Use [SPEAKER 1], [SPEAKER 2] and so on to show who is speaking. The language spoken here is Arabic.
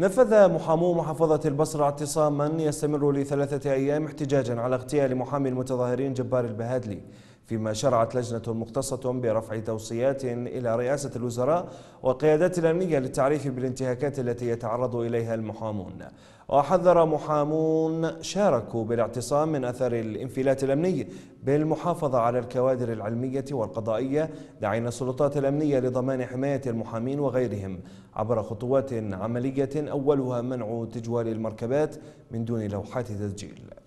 [SPEAKER 1] نفذ محامو محافظة البصرة اعتصاما يستمر لثلاثة أيام احتجاجا على اغتيال محامي المتظاهرين جبار البهادلي فيما شرعت لجنة مختصة برفع توصيات إلى رئاسة الوزراء والقيادات الأمنية للتعريف بالانتهاكات التي يتعرض إليها المحامون وحذر محامون شاركوا بالاعتصام من أثر الانفلات الأمني بالمحافظة على الكوادر العلمية والقضائية دعين السلطات الأمنية لضمان حماية المحامين وغيرهم عبر خطوات عملية أولها منع تجوال المركبات من دون لوحات تسجيل